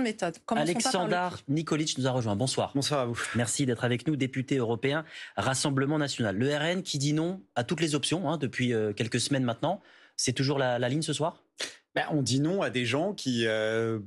méthode. Alexandre Nikolic nous a rejoint. Bonsoir. Bonsoir à vous. Merci d'être avec nous, député européen Rassemblement national. Le RN qui dit non à toutes les options hein, depuis euh, quelques semaines maintenant. C'est toujours la, ligne ce soir ben, On dit non à des gens qui... Euh,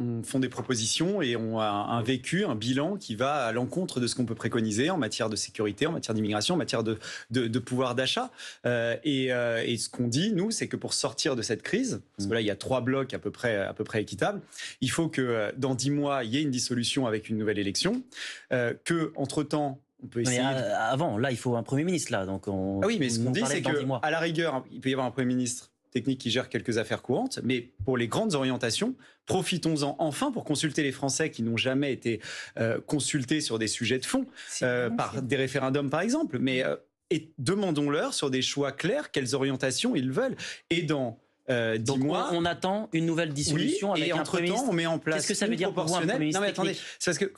on font des propositions et ont un, un, vécu, un bilan qui va à l'encontre de ce qu'on peut préconiser en matière de sécurité, en matière d'immigration, en matière de, de, pouvoir d'achat. Euh, euh, et, ce qu'on dit, nous, c'est que pour sortir de cette crise, parce que là, il y a trois blocs à peu près, à peu près équitables, il faut que euh, dans dix mois, il y ait une dissolution avec une nouvelle élection, quentre que, entre-temps, on peut essayer. Mais avant, là, il faut un Premier ministre, là. Donc ah oui, mais ce qu'on dit, c'est qu'à la rigueur, il peut y avoir un Premier ministre technique qui gère quelques affaires courantes, mais pour les grandes orientations, profitons-en enfin pour consulter les Français qui n'ont jamais été euh, consultés sur des sujets de fond, euh, par des référendums par exemple, mais euh, et demandons-leur sur des choix clairs quelles orientations ils veulent. Et dans euh, donc on, attend une nouvelle dissolution avec un entre temps, on met en place. Qu'est-ce que ça veut dire pour Non mais attendez, c'est parce que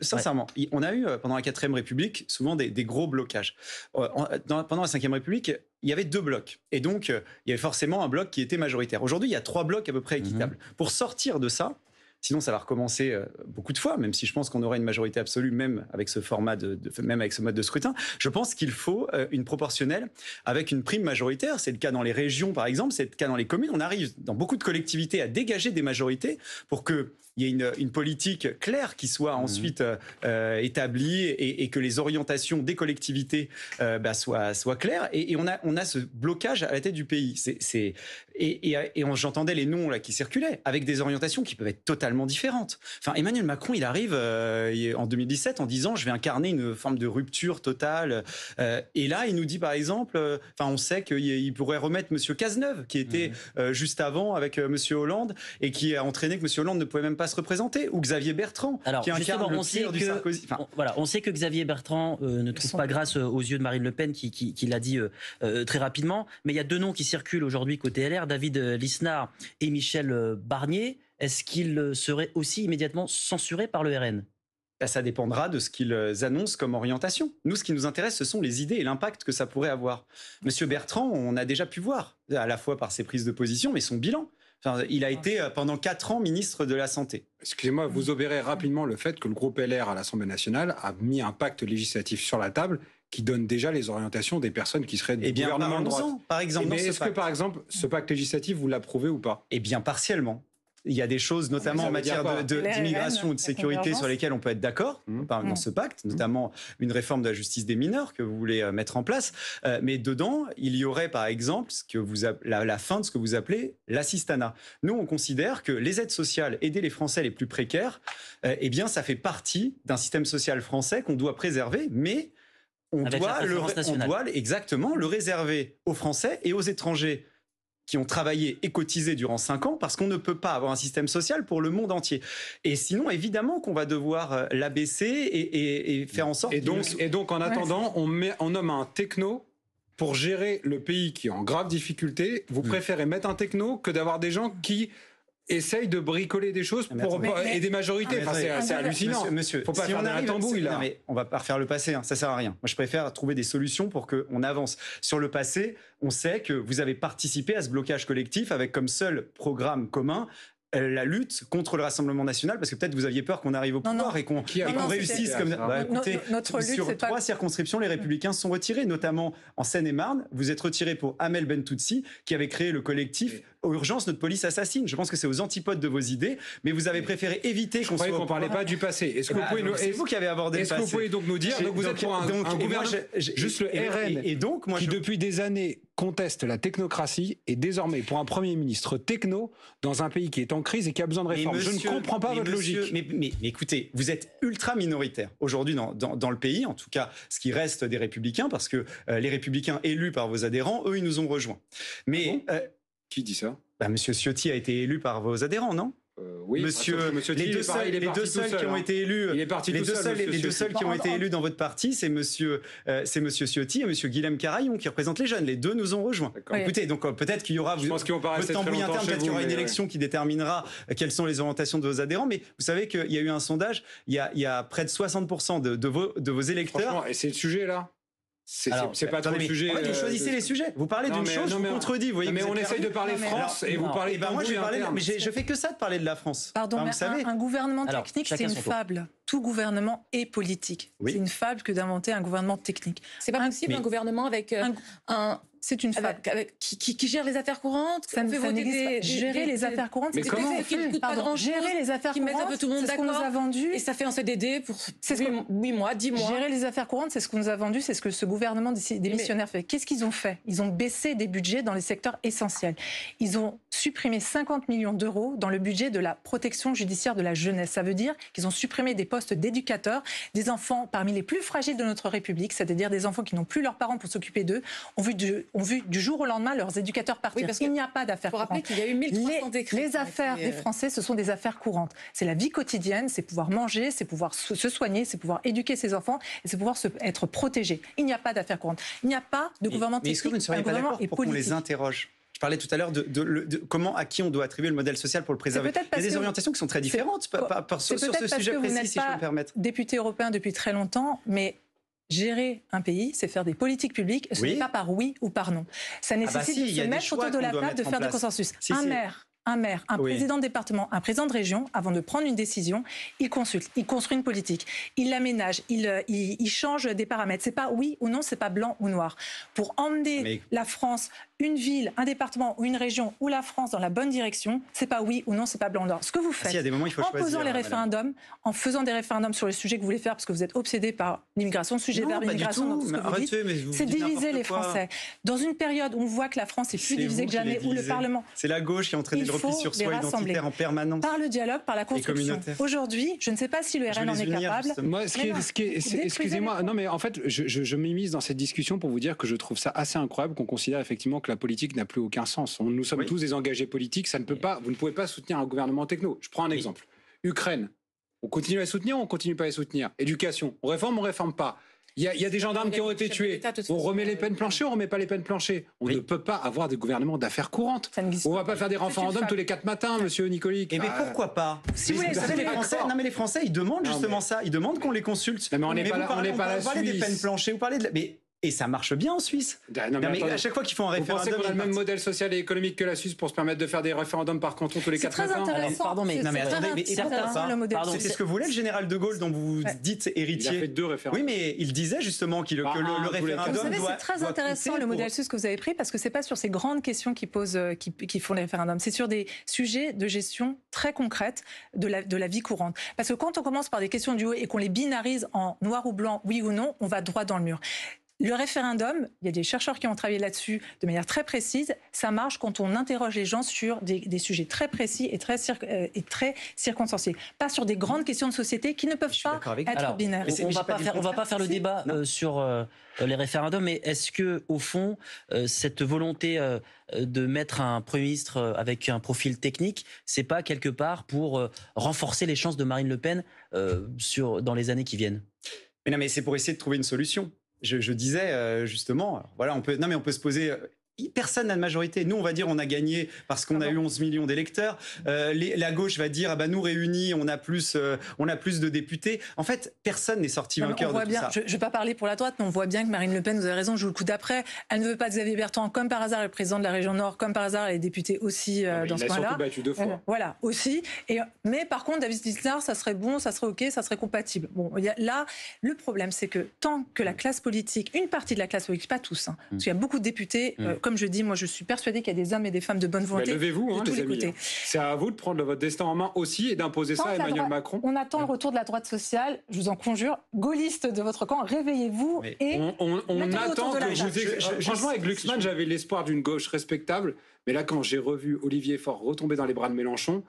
sincèrement, on a eu euh, pendant la 4ème République souvent des, gros blocages. Euh, pendant la 5ème République, il y avait deux blocs. Et donc, il y avait forcément un bloc qui était majoritaire. Aujourd'hui, il y a trois blocs à peu près mhm. équitables. Pour sortir de ça, Sinon, ça va recommencer euh, beaucoup de fois, même si je pense qu'on aurait une majorité absolue, même avec ce format de, même avec ce mode de scrutin. Je pense qu'il faut euh, une proportionnelle avec une prime majoritaire. C'est le cas dans les régions, par exemple. C'est le cas dans les communes. On arrive dans beaucoup de collectivités à dégager des majorités pour que il y ait une, politique claire qui soit mhm. ensuite euh, établie et, que les orientations des collectivités bah, soient, claires. Et, on, a, on a ce blocage à la tête du pays. C'est, et, j'entendais les noms là qui circulaient avec des orientations qui peuvent être totalement totalement différente. Enfin, Emmanuel Macron, il arrive euh, en 2017 en disant je vais incarner une forme de rupture totale. Euh, et là, il nous dit par exemple, euh, enfin, on sait qu'il pourrait remettre Monsieur Cazeneuve, qui était mmh. juste avant avec Monsieur Hollande et qui a entraîné que Monsieur Hollande ne pouvait même pas se représenter, ou Xavier Bertrand, qui incarne le on du Sarkozy. on, voilà, on sait que Xavier Bertrand ne trouve pas grâce aux yeux de Marine Le Pen, qui, qui l'a dit très rapidement. Mais il y a deux noms qui circulent aujourd'hui côté LR, David Lisnard et Michel Barnier est-ce qu'il euh, serait aussi immédiatement censuré par le RN bah, ça dépendra de ce qu'ils euh, annoncent comme orientation. Nous, ce qui nous intéresse, ce sont les idées et l'impact que ça pourrait avoir. Monsieur Bertrand, on a déjà pu voir, à la fois par ses prises de position, mais son bilan. Enfin, il a ah, été euh, pendant quatre ans ministre de la Santé. Excusez-moi, vous obérez rapidement le fait que le groupe LR à l'Assemblée nationale a mis un pacte législatif sur la table qui donne déjà les orientations des personnes qui seraient du eh gouvernement de droite. par exemple, eh est-ce que par exemple ce pacte législatif vous l'approuvez ou pas Et eh bien partiellement. Il y a des choses, ah, notamment en matière d'immigration ou de sécurité, sur lesquelles on peut être d'accord mmh. hein, dans mmh. ce pacte, mmh. notamment une réforme de la justice des mineurs que vous voulez euh, mettre en place. Euh, mais dedans, il y aurait par exemple ce que vous la, fin de ce que vous appelez l'assistanat. Nous, on considère que les aides sociales, aider les Français les plus précaires, euh, eh bien, ça fait partie d'un système social français qu'on doit préserver, mais on doit, on doit, exactement le réserver aux Français et aux étrangers qui ont travaillé et cotisé durant cinq ans parce qu'on ne peut pas avoir un système social pour le monde entier. Et sinon, évidemment qu'on va devoir euh, l'abaisser et, faire en sorte... Et donc, et donc en attendant, on, met, on nomme un techno pour gérer le pays qui est en grave difficulté. Vous mm. préférez mettre un techno que d'avoir des gens qui essaye de bricoler des choses ah, pour, et des majorités. c'est hallucinant. Monsieur, faut pas si faire on arrive, tambouille, là. on va pas refaire le passé, Ça hein. ça sert à rien. Moi, je préfère trouver des solutions pour qu'on avance. Sur le passé, on sait que vous avez participé à ce blocage collectif avec comme seul programme commun euh, la lutte contre le Rassemblement national parce que peut-être vous aviez peur qu'on arrive au pouvoir et qu'on réussisse comme bah, sur trois circonscriptions les mm. républicains sont retirés notamment en Seine-et-Marne vous êtes retiré pour Amel Bentoutsi qui avait créé le collectif urgence, urgences, notre police assassine. Je pense que c'est aux antipodes de vos idées, mais vous avez préféré éviter qu'on soit. qu'on parlait pas du passé. Est-ce que vous ah, c'est vous qui avez abordé Est-ce que vous pouvez donc nous dire donc vous êtes pour un, gouvernement juste le RN et, donc moi qui depuis des années conteste la technocratie et désormais pour un Premier ministre techno dans un pays qui est en crise et qui a besoin de réformes. je ne comprends pas votre logique. Mais, écoutez, vous êtes ultra minoritaire aujourd'hui dans, le pays, en tout cas ce qui reste des républicains, parce que euh, les républicains élus par vos adhérents, eux, ils nous ont rejoints. Mais ah euh, qui dit ça bah, Monsieur Ciotti a été élu par vos adhérents, non euh, oui, monsieur, monsieur les deux seuls, qui ont été élus, les deux seuls, qui ont été élus dans votre parti, c'est monsieur, euh, c'est monsieur Ciotti et monsieur Guillaume Carayon qui représentent les jeunes. Les deux nous ont rejoints. Écoutez, donc euh, peut-être qu'il y aura, votre interne, peut-être qu'il y aura une élection qui déterminera quelles sont les orientations de vos adhérents. Mais vous savez qu'il y a eu un sondage, il y a, près de 60% de, vos, de vos électeurs. et c'est le sujet là. C'est pas trop le sujet. Euh, vous choisissez les sujets. Vous parlez d'une chose, vous mais on essaye de parler France et vous parlez. Et eh ben, moi, je Mais je fais que ça de parler de la France. Pardon, mais Un, gouvernement technique, c'est une fable. Tout gouvernement est politique. C'est une fable que d'inventer un gouvernement technique. C'est pas possible un gouvernement avec euh, un c'est une ah femme. Bah, qui, gère les affaires courantes Ça, n'existe pas. Gérer les affaires courantes, c'est les affaires qui tout ce qu'on nous a vendu. Et ça fait un CDD pour 8 mois, 10 mois. Gérer les affaires courantes, c'est ce qu'on nous a vendu, c'est ce que ce gouvernement démissionnaire fait. Qu'est-ce qu'ils ont fait Ils ont baissé des budgets dans les secteurs essentiels. Ils ont supprimé 50 millions d'euros dans le budget de la protection judiciaire de la jeunesse. Ça veut dire qu'ils ont supprimé des postes d'éducateurs, des enfants parmi les plus fragiles de notre République, c'est-à-dire des enfants qui n'ont plus leurs parents pour s'occuper d'eux, ont vu de ont vu du jour au lendemain leurs éducateurs partir. parce qu'il n'y a pas d'affaires courantes. qu'il y a eu 1300 les, Les affaires des euh, Français, ce sont des affaires courantes. C'est la vie quotidienne, c'est pouvoir manger, c'est pouvoir se soigner, c'est pouvoir éduquer ses enfants c'est pouvoir se, être protégé. Il n'y a pas d'affaires courantes. Il n'y a pas de gouvernement technique. pour les interroge je parlais tout à l'heure de, comment, à qui on doit attribuer le modèle social pour le préserver. Il y a des orientations qui sont très différentes sur, ce sujet précis, si je peux me permettre. Député européen depuis très longtemps, mais Gérer un pays, c'est faire des politiques publiques, ce n'est pas par oui ou par non. Ça ah bah nécessite de se mettre autour de la table, de faire des consensus. un maire, un maire, un président de département, un président de région, avant de prendre une décision, il consulte, il construit une politique, il l'aménage, il, euh, il, change des paramètres. C'est pas oui ou non, c'est pas blanc ou noir. Pour emmener la France une ville, un département ou une région ou la France dans la bonne direction, c'est pas oui ou non, c'est pas blanc noir. Ce que vous faites, en posant les référendums, en faisant des référendums sur les sujets que vous voulez faire parce que vous êtes obsédé par l'immigration, le sujet vers l'immigration, c'est diviser les Français. Dans une période où on voit que la France est plus divisée que jamais, où le Parlement, c'est la gauche qui entraîne le repli sur soi identitaire en permanence, par le dialogue, par la construction. Aujourd'hui, je ne sais pas si le RN en est capable. Excusez-moi, non mais en fait, je m'immisce dans cette discussion pour vous dire que je trouve ça assez incroyable qu'on considère effectivement que la politique n'a plus aucun sens. Nous sommes tous des engagés politiques, ça ne peut pas, vous ne pouvez pas soutenir un gouvernement techno. Je prends un exemple. Ukraine, on continue à soutenir ou on continue pas à soutenir Éducation, on réforme ou on réforme pas il y, a, des gendarmes qui ont été tués. On remet les peines euh, planchées, on remet pas les peines planchées. On ne peut pas avoir des gouvernements d'affaires courantes. On va pas, faire des référendums tous les quatre matins, monsieur Nicolique. Et eh mais ah. pourquoi pas Si vous les Français, non mais les Français, ils demandent justement ça. Ils demandent qu'on les consulte. mais on n'est pas, des peines planchées, vous parlez de. La... Et ça marche bien en Suisse. Ah, non, mais à chaque fois qu'ils font un référendum. Vous pensez qu'on a le même modèle social et économique que la Suisse pour se permettre de faire des référendums par canton tous les quatre ans très intéressant. pardon, mais, c'est ce que voulait le général de Gaulle dont vous dites héritier. Il a fait deux référendums. Oui, mais il disait justement bah, que le, référendum. Vous savez, c'est très intéressant le modèle suisse que vous avez pris parce que c'est pas sur ces grandes questions qui, posent, euh, qui, font les référendums, c'est sur des sujets de gestion très concrètes de la, de la vie courante. Parce que quand on commence par des questions du haut et qu'on les binarise en noir ou blanc, oui ou non, on va droit dans le mur. Le référendum, il y a des chercheurs qui ont travaillé là-dessus de manière très précise, ça marche quand on interroge les gens sur des, sujets très précis et très, euh, et très circonstanciés, pas sur des grandes questions de société qui ne peuvent pas être binaires. On ne va, pas faire, le débat euh, sur euh, les référendums, mais est-ce que au fond, cette volonté de mettre un Premier ministre avec un profil technique, c'est pas quelque part pour renforcer les chances de Marine Le Pen dans les années qui viennent non, mais c'est pour essayer de trouver une solution je, disais euh, justement, voilà, on peut, non mais on peut se poser euh, personne n'a de majorité. Nous, on va dire on a gagné parce qu'on ah a eu 11 millions d'électeurs. Euh, la gauche va dire ah bah nous réunis, on a plus, euh, on a plus de députés. En fait, personne n'est sorti vainqueur de bien, ça. Je ne vais pas parler pour la droite, mais on voit bien que Marine Le Pen, vous avez raison, joue le coup d'après. Elle ne veut pas Xavier Bertrand, comme par hasard, le président de la région Nord, comme par hasard, elle est députée aussi euh, dans ce point-là. Elle a battu deux fois. voilà, aussi. mais par contre, David Dittler, ça serait bon, ça serait ok, ça serait compatible. Bon, là, le problème, c'est que tant que la mm. classe politique, une partie de la classe politique, pas tous, hein, mm. parce qu'il y a beaucoup de députés mm comme je dis, moi, je suis persuadé qu'il y a des hommes et des femmes de bonne bah, volonté. Levez-vous, hein, les, amis. Hein. C'est à vous de prendre votre destin en main aussi et d'imposer ça à Emmanuel Macron. On attend le hein. retour de la droite sociale. Je vous en conjure, gaulliste de votre camp, réveillez-vous et on, attend que franchement, avec Glucksmann, j'avais l'espoir d'une gauche respectable, mais là, quand j'ai revu Olivier Faure retomber dans les bras de Mélenchon.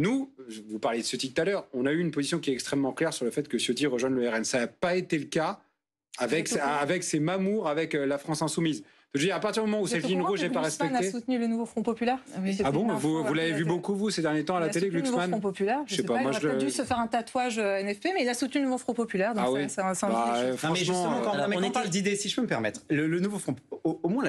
Nous, vous parliez de Ciotti tout à l'heure, on a eu une position qui est extrêmement claire sur le fait que Ciotti rejoigne le RN. Ça n'a pas été le cas avec, avec ses mamours, avec euh, la France insoumise. Je veux dire, à partir du moment où cette ligne rouge n'est pas respectée. a soutenu le nouveau Front Populaire ah oui. Ah bon Vous, l'avez euh, vu beaucoup, vous, ces derniers temps à la télé, Glucksmann Le Nouveau Front Populaire, je sais pas. il aurait dû se faire un tatouage euh, NFP, mais il a soutenu le nouveau Front Populaire. Donc ah ça, bah, euh, franchement, on parle d'idées, si je peux me permettre. Le nouveau Front, au moins,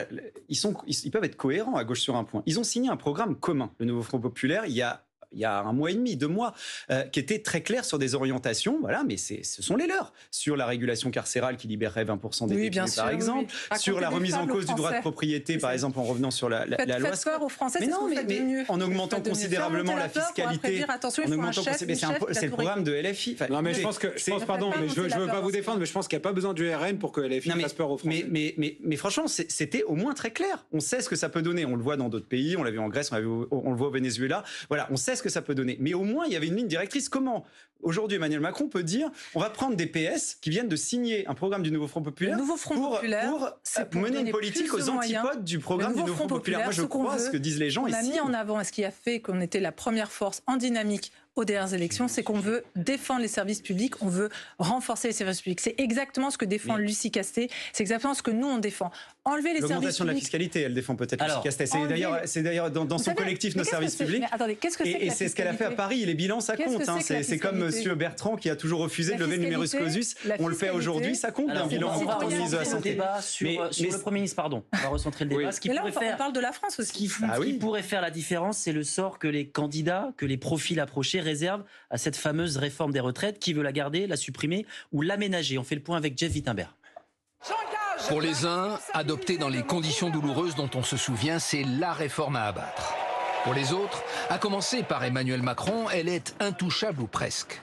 ils peuvent être cohérents à gauche sur un point. Ils ont signé un programme commun, le nouveau Front Populaire, il y a il y a un mois et demi, deux mois, euh, qui étaient très clairs sur des orientations, voilà, mais ce sont les leurs, sur la régulation carcérale qui libérerait 20% des détenus, par exemple, sur la remise en cause du droit de propriété, par exemple, en revenant sur la, la, faites, la loi. aux Français, mais non, mais, en augmentant considérablement la, fiscalité, c'est le programme de LFI. Non, mais je pense que, pardon, mais je veux pas vous défendre, mais je pense qu'il n'y a pas besoin du RN pour que LFI fasse peur aux Français. Mais franchement, c'était au moins très clair. On sait ce que ça peut donner. On le voit dans d'autres pays. On l'a vu en Grèce, on, on, le voit au Venezuela. Voilà, on sait ce que ça peut donner. Mais au moins, il y avait une ligne directrice. Comment aujourd'hui Emmanuel Macron peut dire on va prendre des PS qui viennent de signer un programme du Nouveau Front Populaire, nouveau euh, pour, mener une politique aux antipodes du programme du Nouveau Front, Populaire. Moi, je crois ce que disent les gens ici. On a mis en avant, ce qui a fait qu'on était la première force en dynamique aux dernières élections, c'est qu'on veut défendre les services publics, on veut renforcer les services publics. C'est exactement ce que défend Lucie Castet, c'est exactement ce que nous on défend. Enlever les services publics. L'augmentation de la fiscalité, elle défend peut-être Lucie Castet. C'est d'ailleurs, d'ailleurs dans, son collectif nos services publics. Et c'est ce qu'elle a fait à Paris. Les bilans, ça compte. Hein, c'est comme euh, monsieur Bertrand qui a toujours refusé de lever le clausus. On le fait aujourd'hui, ça compte d'un bilan en Débat sur, euh, le Premier ministre, pardon. On va recentrer le débat. mais là, on, parle de la France Ce qui, ah pourrait faire la différence, c'est le sort que les candidats, que les profils approchés réservent à cette fameuse réforme des retraites. Qui veut la garder, la supprimer ou l'aménager On fait le point avec Jeff Wittenberg. Pour les uns, adoptée dans les conditions douloureuses dont on se souvient, c'est la réforme à abattre. Pour les autres, à commencer par Emmanuel Macron, elle est intouchable ou presque.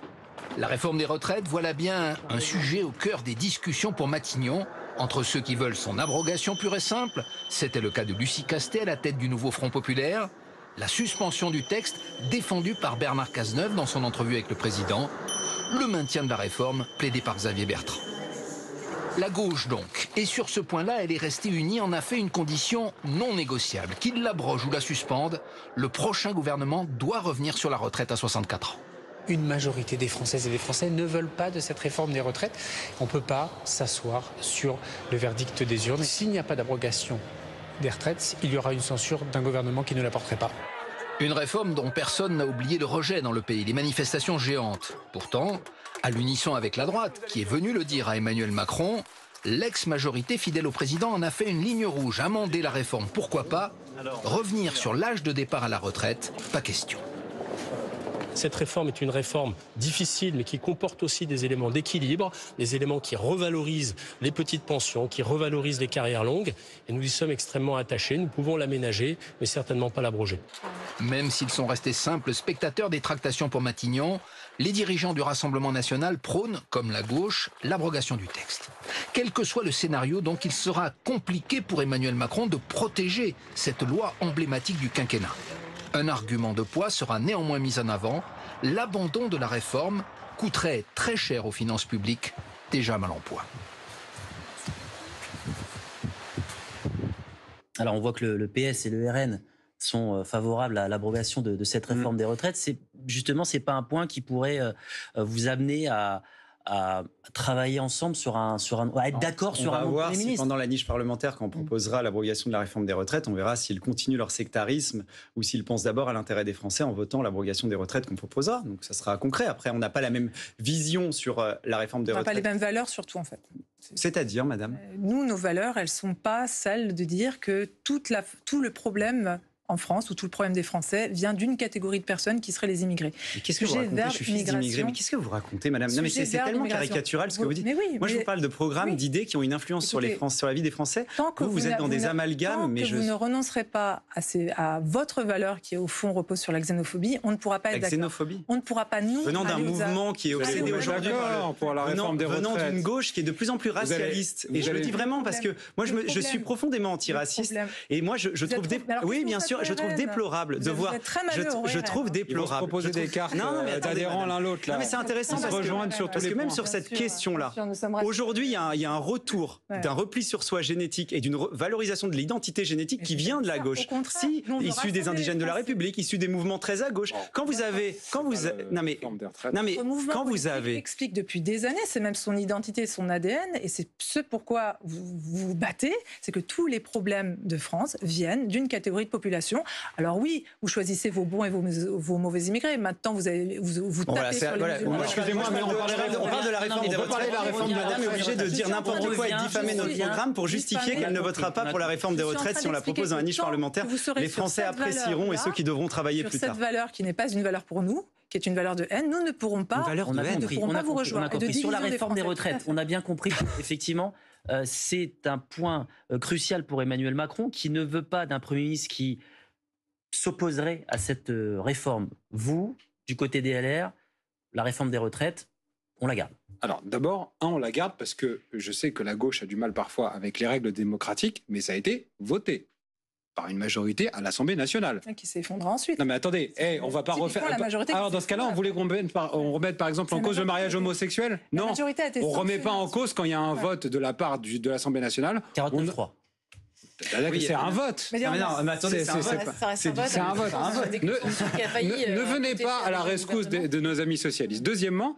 La réforme des retraites, voilà bien un sujet au cœur des discussions pour Matignon, entre ceux qui veulent son abrogation pure et simple, c'était le cas de Lucie Castet à la tête du nouveau Front Populaire, la suspension du texte défendu par Bernard Cazeneuve dans son entrevue avec le président, le maintien de la réforme plaidé par Xavier Bertrand. La gauche donc, et sur ce point-là, elle est restée unie, en a fait une condition non négociable. Qu'il l'abroge ou la suspende, le prochain gouvernement doit revenir sur la retraite à 64 ans. Une majorité des Françaises et des Français ne veulent pas de cette réforme des retraites. On ne peut pas s'asseoir sur le verdict des urnes. S'il n'y a pas d'abrogation des retraites, il y aura une censure d'un gouvernement qui ne porterait pas. Une réforme dont personne n'a oublié le rejet dans le pays, les manifestations géantes. Pourtant, à l'unisson avec la droite, qui est venue le dire à Emmanuel Macron, l'ex-majorité fidèle au président en a fait une ligne rouge, amender la réforme, pourquoi pas Revenir sur l'âge de départ à la retraite, pas question. Cette réforme est une réforme difficile, mais qui comporte aussi des éléments d'équilibre, des éléments qui revalorisent les petites pensions, qui revalorisent les carrières longues. Et nous y sommes extrêmement attachés. Nous pouvons l'aménager, mais certainement pas l'abroger. Même s'ils sont restés simples spectateurs des tractations pour Matignon, les dirigeants du Rassemblement national prônent, comme la gauche, l'abrogation du texte. Quel que soit le scénario, donc, il sera compliqué pour Emmanuel Macron de protéger cette loi emblématique du quinquennat. Un argument de poids sera néanmoins mis en avant, l'abandon de la réforme coûterait très cher aux finances publiques, déjà mal en Alors on voit que le, PS et le RN sont euh, favorables à l'abrogation de, cette mm. réforme des retraites, c'est justement c'est pas un point qui pourrait euh, euh, vous amener à, travailler ensemble sur un, sur un, à être d'accord sur va voir si pendant la niche parlementaire quand on mm. proposera l'abrogation de la réforme des retraites, on verra s'ils continuent leur sectarisme ou s'ils pensent d'abord à l'intérêt des Français en votant l'abrogation des retraites qu'on proposera. Donc ça sera concret. Après, on n'a pas la même vision sur la réforme des retraites. On n'a pas les mêmes valeurs surtout en fait. C'est-à-dire, madame Nous, nos valeurs, elles ne sont pas celles de dire que toute la, tout le problème en France, où tout le problème des Français vient d'une catégorie de personnes qui seraient les immigrés. Qu'est-ce que vous racontez Je mais qu'est-ce que vous racontez, madame c'est tellement caricatural ce que vous dites. Moi, je vous parle de programmes, d'idées qui ont une influence sur, les Français, sur la vie des Français. Tant que vous, vous, êtes dans des amalgames, mais je... vous ne renoncerez pas à, à, votre valeur qui, au fond, repose sur la xénophobie, on ne pourra pas être La xénophobie On ne pourra pas, nous... Venant d'un mouvement qui est obsédé aujourd'hui par la réforme des Venant d'une gauche qui est de plus en plus racialiste. Et je le dis vraiment parce que moi, je suis profondément antiraciste. Et moi, je trouve... Oui, bien sûr je trouve déplorable de voir. je, trouve déplorable. Ils proposer des cartes euh, d'adhérents l'un l'autre. Non, mais c'est intéressant parce que, parce que même sur cette question-là, aujourd'hui, il y, a un retour d'un repli sur soi génétique et d'une valorisation de l'identité génétique qui vient de la gauche. Si, issu des indigènes de la République, issu des mouvements très à gauche. Quand vous avez, quand vous, non mais, non mais, quand vous avez, explique depuis des années, c'est même son identité, son ADN, et c'est ce pourquoi vous vous battez, c'est que tous les problèmes de France viennent d'une catégorie de population alors oui, vous choisissez vos bons et vos, mauvais immigrés. Maintenant, vous, avez, vous, tapez sur les Excusez-moi, mais on, on parle de la réforme. on peut parler de la réforme. On est obligé de dire n'importe quoi et diffamer notre programme pour justifier qu'elle ne votera pas pour la réforme des retraites si on la propose dans la niche parlementaire. Les Français apprécieront et ceux qui devront travailler plus tard. Cette valeur qui n'est pas une valeur pour nous, qui est une valeur de haine, nous ne pourrons pas, vous rejoindre. On a Sur la réforme des, retraites, on a bien compris effectivement, c'est un point crucial pour Emmanuel Macron qui ne veut pas d'un Premier ministre qui s'opposerait à cette euh, réforme Vous, du côté des LR, la réforme des retraites, on la garde Alors d'abord, un, on la garde parce que je sais que la gauche a du mal parfois avec les règles démocratiques, mais ça a été voté par une majorité à l'Assemblée nationale. Ah, qui s'effondrera ensuite. Non mais attendez, on eh, on va pas refaire. Alors dans ce cas-là, on voulait qu'on remette par, exemple en cause le mariage homosexuel. Non, on remet pas en cause quand il y a un vote de la part de l'Assemblée nationale. 49-3. Bah c'est un vote. c'est un vote. Ne euh, venez pas à la rescousse de nos amis socialistes. Deuxièmement,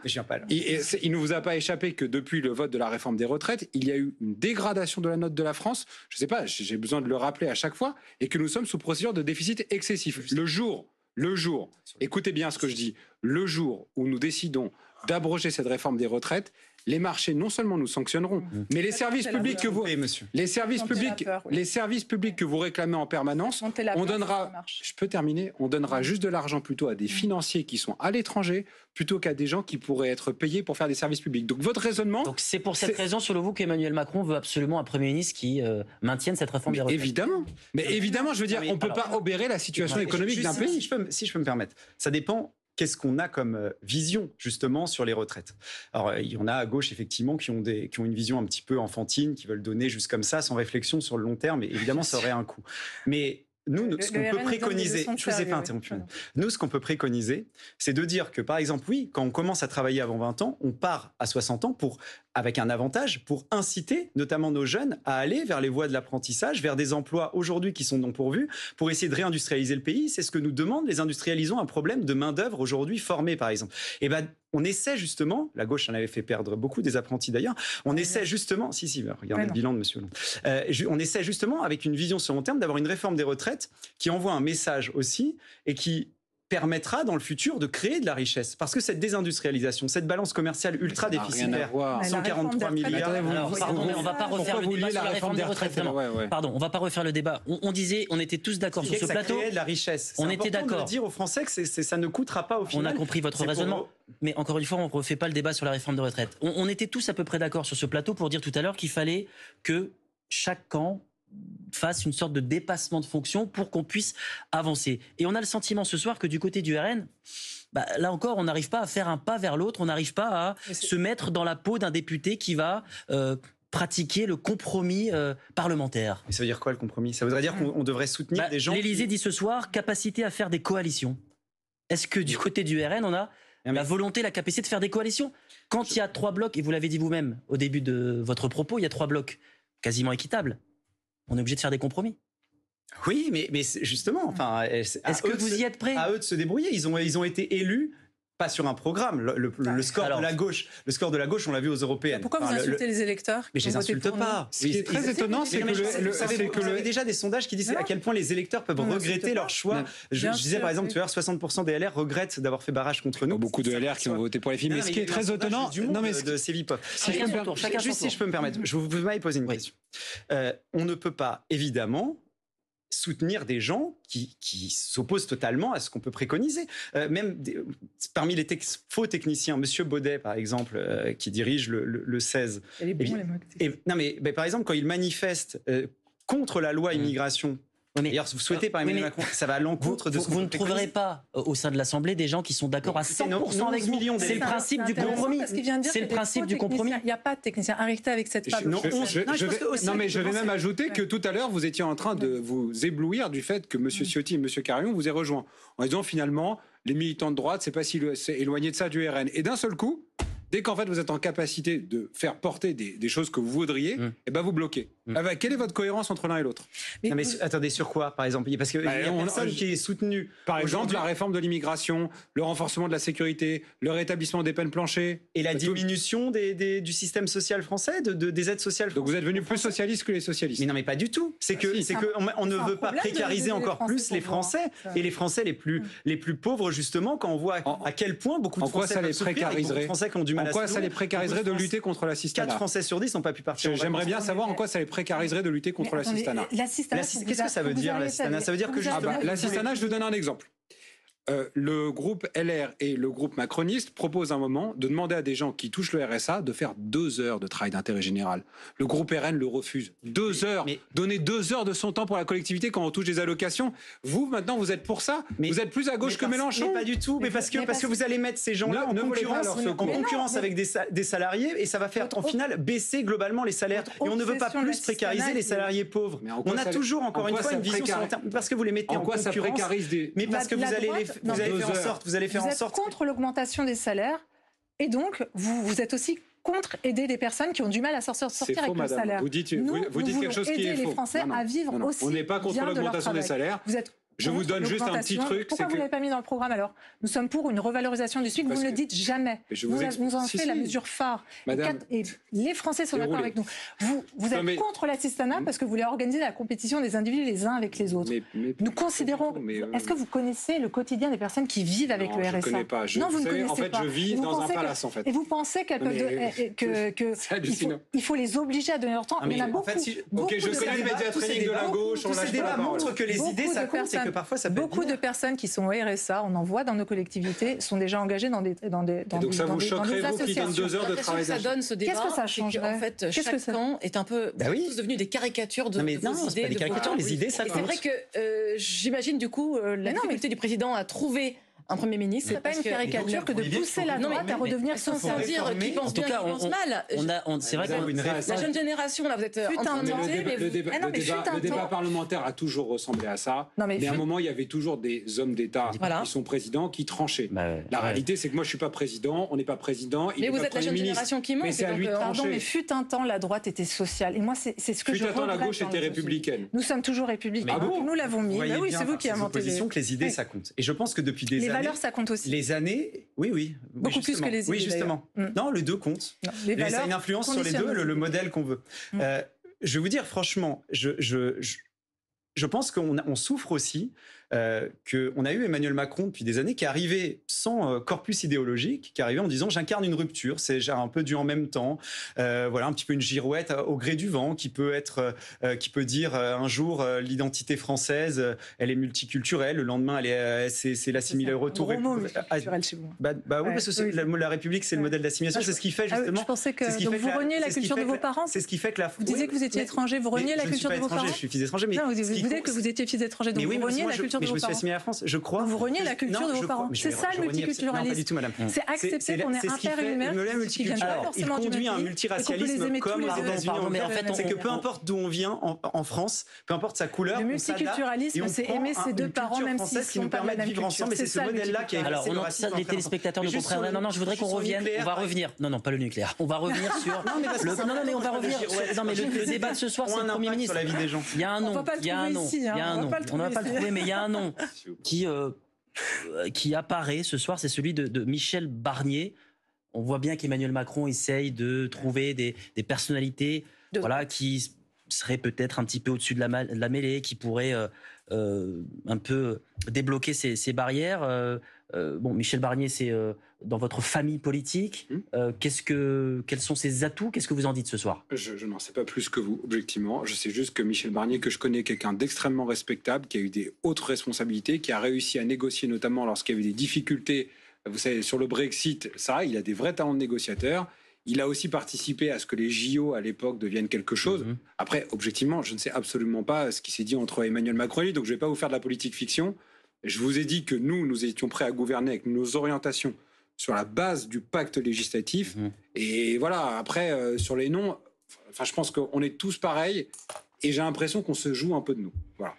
il ne vous a pas échappé que depuis le vote de la réforme des retraites, il y a eu une dégradation de la note de la France. Je ne sais pas, j'ai besoin de le rappeler à chaque fois, et que nous sommes sous procédure de déficit excessif. Le jour, le jour, écoutez bien ce que je dis, le jour où nous décidons d'abroger cette réforme des retraites, les marchés non seulement nous sanctionneront, mmh. mais les services publics que vous, les services publics, les services publics que vous réclamez en permanence, on donnera, je peux terminer, on donnera mmh. juste de l'argent plutôt à des mmh. financiers qui sont à l'étranger plutôt qu'à des gens qui pourraient être payés pour faire des services publics. Donc votre raisonnement. Donc c'est pour cette raison, selon vous, qu'Emmanuel Macron veut absolument un premier ministre qui euh, maintienne cette réforme des Évidemment, mais évidemment, je veux dire, on ne peut pas obérer la situation économique d'un pays. si je peux me permettre, ça dépend qu'est-ce qu'on a comme euh, vision justement sur les retraites Alors euh, il y en a à gauche effectivement qui ont, des, ont une vision un petit peu enfantine, qui veulent donner juste comme ça, sans réflexion sur le long terme, et évidemment ça aurait un coût. Mais nous, ce qu'on peut préconiser, je pas interrompu. Nous, ce qu'on peut préconiser, c'est de dire que, par exemple, oui, quand on commence à travailler avant 20 ans, on part à 60 ans pour, avec un avantage, pour inciter notamment nos jeunes à aller vers les voies de l'apprentissage, vers des emplois aujourd'hui qui sont non pourvus, pour essayer de réindustrialiser le pays. C'est ce que nous demandent les industrialisons, un problème de main-d'œuvre aujourd'hui formée, par exemple. Et eh ben, on essaie justement, la gauche en avait fait perdre beaucoup des apprentis d'ailleurs, on essaie justement, si, si, regardez le bilan de M. Hollande, euh, on essaie justement, avec une vision sur long terme, d'avoir une réforme des retraites qui envoie un message aussi et qui permettra dans le futur de créer de la richesse. Parce que cette désindustrialisation, cette balance commerciale ultra déficitaire, 143 bah, milliards... on va pas refaire le débat sur la réforme des retraites. Pardon, on va pas refaire le débat. On, disait, on était tous d'accord sur ce plateau. de la richesse. On était d'accord. dire aux Français que ça ne coûtera pas au final. On a compris votre raisonnement. Mais encore une fois, on refait pas le débat sur la réforme de retraite. on était tous à peu près d'accord sur ce plateau pour dire tout à l'heure qu'il fallait que chaque camp fasse une sorte de dépassement de fonction pour qu'on puisse avancer. Et on a le sentiment ce soir que du côté du RN, bah, là encore, on n'arrive pas à faire un pas vers l'autre, on n'arrive pas à se mettre dans la peau d'un député qui va... Euh, pratiquer le compromis euh, parlementaire. Mais ça veut dire quoi le compromis Ça voudrait dire qu'on devrait soutenir bah, des gens. L'Élysée dit ce soir capacité à faire des coalitions. Est-ce que du côté du RN, on a la volonté, la capacité de faire des coalitions Quand il y a trois blocs, et vous l'avez dit vous-même au début de votre propos, il y a trois blocs quasiment équitables on est obligé de faire des compromis. Oui, mais, justement, enfin, est-ce que vous y êtes prêts À eux de se débrouiller. Ils ont, ils ont été élus pas sur un programme. Le, score de la gauche, le score de la gauche, on l'a vu aux européennes. Pourquoi vous insultez les électeurs Mais je les insulte pas. Ce qui est très étonnant, c'est que, que le, déjà des sondages qui disent à quel point les électeurs peuvent regretter leur choix. Je, disais par exemple, tu vois, 60% des LR regrettent d'avoir fait barrage contre nous. Beaucoup de LR qui ont voté pour les films Mais ce qui est très étonnant, non mais de Juste si je peux me permettre, je vous poser une question. Euh, on ne peut pas évidemment soutenir des gens qui, s'opposent totalement à ce qu'on peut préconiser. Euh, même parmi les faux techniciens, Monsieur Baudet, par exemple, euh, qui dirige le, 16. et, non, mais par exemple, quand il manifeste euh, contre la loi mmh. immigration D'ailleurs, vous souhaitez par Emmanuel Macron, ça va à l'encontre de ce Vous, vous ne trouverez pas euh, au sein de l'Assemblée des gens qui sont d'accord à 100% avec millions C'est le principe du compromis. C'est le principe du compromis. Il n'y a pas de technicien Arrêtez avec cette femme. Non, mais je vais même ajouter que tout à l'heure, vous étiez en train de vous éblouir du fait que M. Ciotti et M. Carion vous aient rejoint en disant finalement, les militants de droite, c'est pas si éloigné de ça du RN. Et d'un seul coup, Dès qu'en fait vous êtes en capacité de faire porter des, choses que vous voudriez, mm. et eh ben vous bloquez. Mm. Ah bah, quelle est votre cohérence entre l'un et l'autre non, mais attendez, sur quoi par exemple Parce qu'il bah, y a personne qui est soutenu. Par exemple, la réforme de l'immigration, le renforcement de la sécurité, le rétablissement des peines planchées. Et la diminution des, du système social français, de, des aides sociales françaises. Donc vous êtes devenu plus socialiste que les socialistes. Mais non, mais pas du tout. C'est qu'on ah, que, on, ne veut pas précariser encore plus les Français. Et les Français les plus, mm. les plus pauvres, justement, quand on voit à quel point beaucoup de Français. En quoi ça les précariserait Français qui ont du en quoi ça les précariserait de, lutter contre l'assistanat 4 Français sur 10 n'ont pas pu partir. J'aimerais bien savoir en quoi ça les précariserait de lutter contre l'assistanat. Qu'est-ce que ça veut dire l'assistanat Ça veut dire que L'assistanat, je vous donne un exemple. Euh, le groupe LR et le groupe macroniste proposent un moment de demander à des gens qui touchent le RSA de faire deux heures de travail d'intérêt général. Le groupe RN le refuse. Deux heures. Donner deux heures de son temps pour la collectivité quand on touche des allocations. Vous, maintenant, vous êtes pour ça mais, Vous êtes plus à gauche que Mélenchon Pas du tout. Mais, parce, que, parce, que vous allez mettre ces gens-là en concurrence, concurrence avec des, salariés et ça va faire en final, baisser globalement les salaires. Et on ne veut pas plus précariser les salariés pauvres. on a toujours, encore une fois, une vision sur Parce que vous les mettez en, concurrence. Mais parce que vous allez les faire vous allez faire en sorte, vous Êtes contre l'augmentation des salaires et donc vous, êtes aussi contre aider des personnes qui ont du mal à sortir, avec madame. le salaire. Vous dites, vous, dites quelque chose qui est aider les Français à vivre non, aussi. On n'est pas contre l'augmentation des salaires. Vous êtes je vous donne juste un petit truc. Pourquoi vous ne l'avez pas mis dans le programme alors Nous sommes pour une revalorisation du SMIC, vous ne le dites jamais. Vous nous en faites la mesure phare. et les Français sont d'accord avec nous. Vous, êtes contre l'assistanat hmm. parce que vous voulez organiser la compétition des individus les uns avec les autres. nous considérons. Est-ce euh, que vous connaissez le quotidien des personnes qui vivent avec le RSA Non, vous ne connaissez pas. En fait, je vis dans un palace en fait. Et vous pensez qu'il eh, eh, faut les obliger à donner leur temps ah, Il y en a beaucoup. je connais de la gauche, on a pas que les idées, ça compte, Beaucoup de personnes qui sont au RSA, on en voit dans nos collectivités, sont déjà engagées dans des dans des dans et donc ça vous choquerait vous qui heures de travail ça donne ce débat Qu'est-ce que ça change En fait, camp est un peu bah oui. des caricatures de, non, mais non, vos idées, pas des caricatures, les idées ça compte. C'est vrai que euh, j'imagine du coup euh, la difficulté du président à trouver un Premier ministre. Ce n'est pas une caricature que de pousser la droite à redevenir s'en dire qui pense bien, qui pense mal. C'est vrai que la jeune génération, là, vous êtes euh, en Le débat parlementaire a toujours ressemblé à ça. Mais à un moment, il y avait toujours des hommes d'État qui sont présidents qui tranchaient. Bah la réalité, c'est que moi, je ne suis pas président, on n'est pas président. Mais vous êtes la jeune génération qui monte. Pardon, euh, mais fut un temps, la droite était sociale. Et moi, c'est ce que je Fut un temps, la gauche était républicaine. Nous sommes toujours républicains. Ah nous l'avons mis. Bah oui, c'est vous qui inventé que les idées, ça compte. Et je pense que depuis des années, valeurs, ça compte aussi. Les années, oui, oui. Beaucoup plus que les Oui, justement. Mm. Non, les deux comptent. Ça a une influence sur les deux, le, modèle qu'on veut. Mm. Euh, je vais vous dire franchement, je je pense qu'on on souffre aussi euh, qu'on a eu Emmanuel Macron depuis des années qui est arrivé sans euh, corpus idéologique, qui est arrivé en disant j'incarne une rupture, c'est un peu du en même temps, euh, voilà un petit peu une girouette au gré du vent qui peut être, qui peut dire un jour l'identité française elle est multiculturelle, le lendemain elle est c'est, c'est retour. mot, chez bah, bah, oui parce que la, la, République c'est le modèle d'assimilation, ah, c'est ce qui fait ah justement. pensais que vous reniez la, culture de vos parents. C'est ce qui fait que Vous disiez que vous étiez étranger, vous reniez la culture de vos parents. Je suis fils étranger, mais disiez que vous étiez fils d'étrangers, donc oui, vous reniez la culture de vos parents. Mais je me suis assimilé à la France, je crois. Vous reniez la culture non, de vos parents. C'est ça le multiculturalisme. Pas du tout, madame. C'est accepter qu'on est interhumain. Il conduit à un multiracialisme comme les États-Unis. Mais en fait, c'est que peu importe d'où on vient en France, peu importe sa couleur, le multiculturalisme, c'est aimer ses deux parents même s'ils qui nous permet de vivre ensemble. Mais c'est ce modèle-là qui a Alors, on a ça, les téléspectateurs ne comprennent Non, non, je voudrais qu'on revienne. On va revenir. Non, non, pas le nucléaire. On va revenir sur. Non, mais on va revenir. Non, mais le débat de ce soir, c'est le premier ministre. Il y a un nom. Il y a un Hein, il y a un nom. pas le mais il y a un nom qui, euh, euh, qui apparaît ce soir, c'est celui de, Michel Barnier. On voit bien qu'Emmanuel Macron essaye de trouver des, des personnalités voilà, qui seraient peut-être un petit peu au-dessus de, la, mêlée, qui pourraient euh, un peu débloquer ces barrières. Euh, bon, Michel Barnier, c'est euh, dans votre famille politique. Hmm. Euh, qu'est-ce que, quels sont ses atouts Qu'est-ce que vous en dites ce soir Je, n'en sais pas plus que vous, objectivement. Je sais juste que Michel Barnier, que je connais, quelqu'un d'extrêmement respectable, qui a eu des hautes responsabilités, qui a réussi à négocier, notamment lorsqu'il y avait des difficultés. Vous savez, sur le Brexit, ça, il a des vrais talents de négociateur. Il a aussi participé à ce que les JO à l'époque deviennent quelque chose. Mhm. Après, objectivement, je ne sais absolument pas ce qui s'est dit entre Emmanuel Macron et lui, donc je ne vais pas vous faire de la politique fiction. Je vous ai dit que nous, nous étions prêts à gouverner avec nos orientations sur la base du pacte législatif. Mhm. Et voilà, après, euh, sur les noms, enfin, je pense qu'on est tous pareils et j'ai l'impression qu'on se joue un peu de nous. Voilà.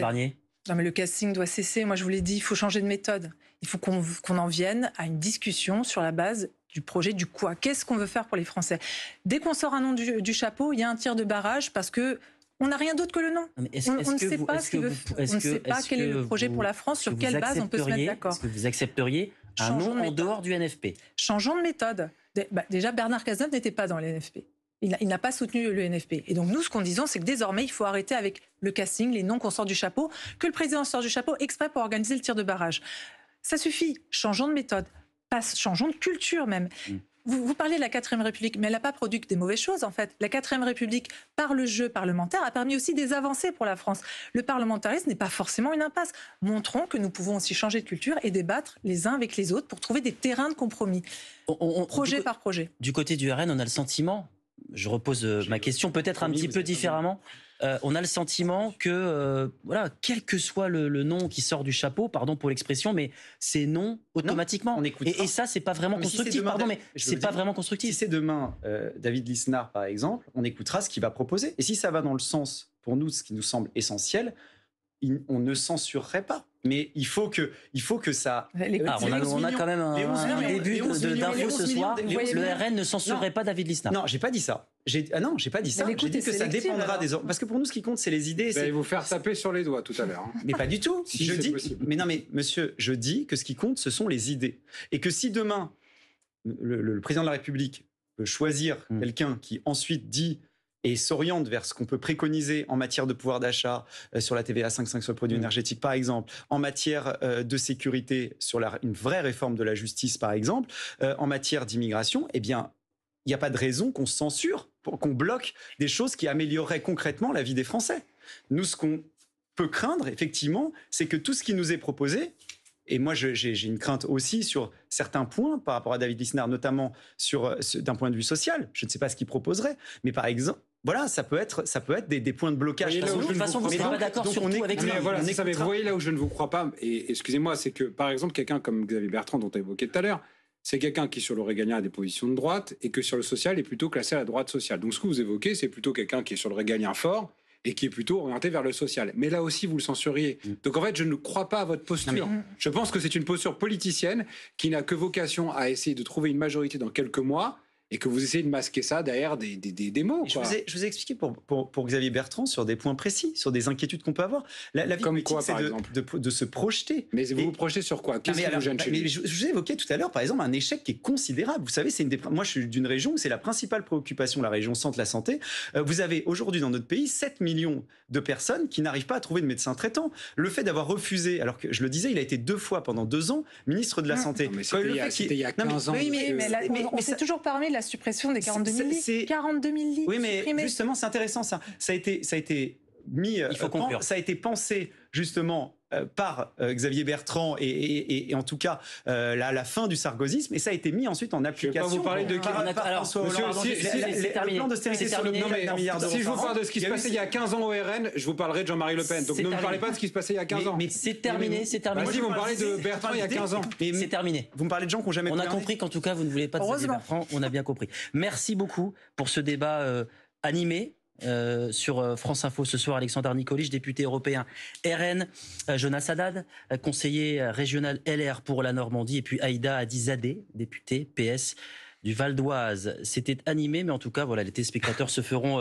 Barnier non, mais le casting doit cesser. Moi, je vous l'ai dit, il faut changer de méthode. Il faut qu'on en vienne à une discussion sur la base du projet du quoi. Qu'est-ce qu'on veut faire pour les Français Dès qu'on sort un nom du chapeau, il y a un tir de barrage parce que on n'a rien d'autre que le nom. on ne sait pas, quel est le projet pour la France, sur quelle base on peut se mettre d'accord. Est-ce que vous accepteriez un nom en dehors du NFP Changeons de méthode. Bah, déjà, Bernard Cazeneuve n'était pas dans le NFP. Il n'a pas soutenu le NFP. Et donc, nous, ce qu'on disons, c'est que désormais, il faut arrêter avec le casting, les noms qu'on sort du chapeau, que le président sort du chapeau exprès pour organiser le tir de barrage. Ça suffit. Changeons de méthode. changeons de culture même. Mm. Vous, parlez de la 4ème République, mais elle n'a pas produit que des mauvaises choses, en fait. La 4ème République, par le jeu parlementaire, a permis aussi des avancées pour la France. Le parlementarisme n'est pas forcément une impasse. Montrons que nous pouvons aussi changer de culture et débattre les uns avec les autres pour trouver des terrains de compromis, projet par projet. Du côté du RN, on a le sentiment, je repose euh, ma question peut-être un petit peu différemment, euh, on a le sentiment que, euh, voilà, quel que soit le, nom qui sort du chapeau, pardon pour l'expression, mais c'est non automatiquement. on et, et, ça, c'est pas vraiment constructif. mais c'est pas vraiment constructif. Si c'est demain euh, David Lisnard, par exemple, on écoutera ce qu'il va proposer. Et si ça va dans le sens, pour nous, ce qui nous semble essentiel, on ne censurerait pas. Mais il faut que, il faut que ça. Ah, on, a, quand même un, début d'info ce soir. le RN ne censurerait pas David Lisnard. Non, j'ai pas dit ça. Ah non, j'ai pas dit ça. J'ai dit que ça dépendra des des parce que pour nous, ce qui compte, c'est les idées. allez vous faire taper sur les doigts tout à l'heure. Hein. Mais pas du tout. si je dis. Mais non, mais monsieur, je dis que ce qui compte, ce sont les idées, et que si demain le, président de la République peut choisir hmm. quelqu'un qui ensuite dit et s'oriente vers ce qu'on peut préconiser en matière de pouvoir d'achat euh, sur la TVA 5.5 sur le produit mm. énergétique, par exemple, en matière euh, de sécurité sur une vraie réforme de la justice, par exemple, euh, en matière d'immigration, eh bien, il n'y a pas de raison qu'on censure, qu'on bloque des choses qui amélioreraient concrètement la vie des Français. Nous, ce qu'on peut craindre, effectivement, c'est que tout ce qui nous est proposé, et moi, j'ai une crainte aussi sur certains points par rapport à David Lissnard, notamment sur d'un point de vue social. Je ne sais pas ce qu'il proposerait, mais par exemple, voilà, ça peut être, ça peut être des, points de blocage. de toute façon, vous n'êtes pas d'accord sur tout avec ça, vous voyez là où je ne vous crois pas, et excusez-moi, c'est que par exemple, quelqu'un comme Xavier Bertrand, dont on a évoqué tout à l'heure, c'est quelqu'un qui, sur le régalien, a des positions de droite et que sur le social est plutôt classé à la droite sociale. Donc, ce que vous évoquez, c'est plutôt quelqu'un qui est sur le régalien fort et qui est plutôt orienté vers le social. Mais là aussi, vous le censuriez. Mm. Donc, en fait, je ne crois pas à votre posture. Je pense que c'est une posture politicienne qui n'a que vocation à essayer de trouver une majorité dans quelques mois et que vous essayez de masquer ça derrière des, des, des, mots. Je, vous ai, expliqué pour, pour, pour, Xavier Bertrand sur des points précis, sur des inquiétudes qu'on peut avoir. La, la vie Comme politique, c'est de, de, se projeter. Mais vous vous projetez sur quoi Qu'est-ce que vous gêne bah, mais je, vous ai évoqué tout à l'heure, par exemple, un échec qui est considérable. Vous savez, c'est une moi je suis d'une région où c'est la principale préoccupation, la région centre, la santé. Euh, vous avez aujourd'hui dans notre pays 7 millions de personnes qui n'arrivent pas à trouver de médecin traitant. Le fait d'avoir refusé, alors que je le disais, il a été deux fois pendant deux ans ministre de la mmh. Santé. Non, mais c'était il, y a 15 ans. Oui, mais, euh, mais, toujours parmi la suppression des 42 000 lits. 42 Oui, mais justement, c'est intéressant ça. Ça a été, ça a été mis. Il faut euh, Ça a été pensé justement euh, par euh, Xavier Bertrand et, en tout cas euh, la, fin du sargosisme et ça a été mis ensuite en application. Je vais pas vous parler de par, par, Alors, monsieur, si, si, terminé, Si je vous parle de ce qui se passait il y a 15 ans au RN, je vous parlerai de Jean-Marie Le Pen. Donc ne me parlez pas de ce qui se passait il y a 15 ans. Mais c'est terminé, c'est terminé. Vous me parlez de Bertrand il y a 15 ans. C'est terminé. Vous me parlez de gens qui n'ont jamais On a compris qu'en tout cas vous ne voulez pas de Xavier Bertrand, on a bien compris. Merci beaucoup pour ce débat animé euh, sur euh, France Info ce soir, Alexandre Nicolich, député européen RN, euh, Jonas Haddad, conseiller régional LR pour la Normandie, et puis Aïda Adizadeh, députée PS du Val d'Oise. C'était animé, mais en tout cas, voilà, les téléspectateurs se feront...